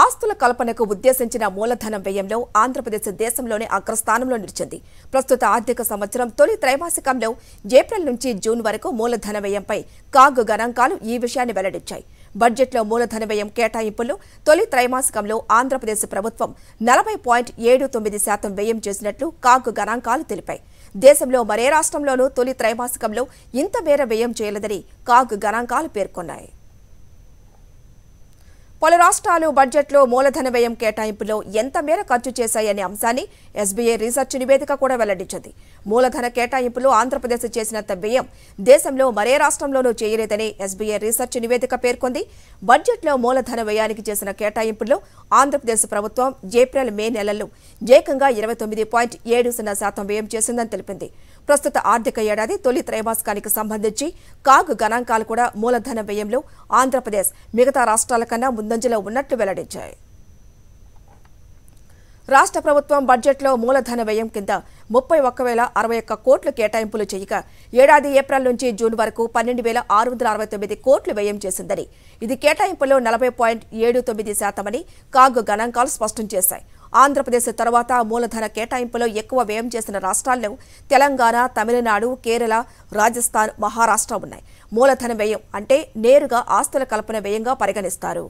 ఆస్తుల కల్పనకు ఉద్దేశించిన మూలధనం వ్యయంలో ఆంధ్రప్రదేశ్ దేశంలోనే అగ్రస్థానంలో నిలిచింది ప్రస్తుత ఆర్థిక సంవత్సరం తొలి త్రైమాసికంలో ఏప్రిల్ నుంచి జూన్ వరకు మూలధన వ్యయంపై కాగ్ గణాంకాలు ఈ విషయాన్ని వెల్లడించాయి బడ్జెట్లో మూలధన వ్యయం కేటాయింపులు తొలి త్రైమాసికంలో ఆంధ్రప్రదేశ్ ప్రభుత్వం నలభై పాయింట్ ఏడు తొమ్మిది శాతం వ్యయం చేసినట్లు కాగ్ గణాంకాలు తెలిపాయి దేశంలో మరే రాష్ట్రంలోనూ తొలి త్రైమాసికంలో ఇంత మేర వ్యయం చేయలేదని కాగ్ గణాంకాలు పేర్కొన్నాయి పలు రాష్ట్రాలు బడ్జెట్లో మూలధన వ్యయం కేటాయింపులో ఎంత మేర ఖర్చు చేశాయనే అంశాన్ని ఎస్బీఐ రీసెర్చ్ నివేదిక కూడా వెల్లడించింది మూలధన కేటాయింపులో ఆంధ్రప్రదేశ్ చేసినంత వ్యయం దేశంలో మరే రాష్ట్రంలోనూ చేయలేదని ఎస్బీఐ రీసెర్చ్ నివేదిక పేర్కొంది బడ్జెట్లో మూలధన వ్యయానికి చేసిన కేటాయింపులు ఆంధ్రప్రదేశ్ ప్రభుత్వం ఏప్రిల్ మే నెలల్లో ఏకంగా ఇరవై తొమ్మిది పాయింట్ ఏడు సున్నా శాతం వ్యయం చేసిందని తెలిపింది ప్రస్తుత ఆర్థిక ఏడాది తొలి త్రైమాసికానికి సంబంధించి కాగ్ గణాంకాలు కూడా మూలధన వ్యయంలో ఆంధ్రప్రదేశ్ మిగతా రాష్ట్రాల కన్నా ముందంజలో ఉన్నట్లు వెల్లడించాయి రాష్ట్ర ప్రభుత్వం బడ్జెట్లో మూలధన వ్యయం కింద ముప్పై ఒక్క వేల అరవై ఒక్క కోట్లు కేటాయింపులు చేయక ఏడాది ఏప్రిల్ నుంచి జూన్ వరకు పన్నెండు వేల ఆరు వందల అరవై తొమ్మిది కోట్లు వ్యయం చేసిందని ఇది కేటాయింపులో నలభై పాయింట్ ఏడు తొమ్మిది శాతమని కాగ్ గణాంకాలు స్పష్టం చేశాయి ఆంధ్రప్రదేశ్ తర్వాత మూలధన కేటాయింపులో ఎక్కువ వ్యయం చేసిన రాష్ట్రాల్లో తెలంగాణ తమిళనాడు కేరళ రాజస్థాన్ మహారాష్ట్ర ఉన్నాయి మూలధన వ్యయం అంటే నేరుగా ఆస్తుల కల్పన వ్యయంగా పరిగణిస్తారు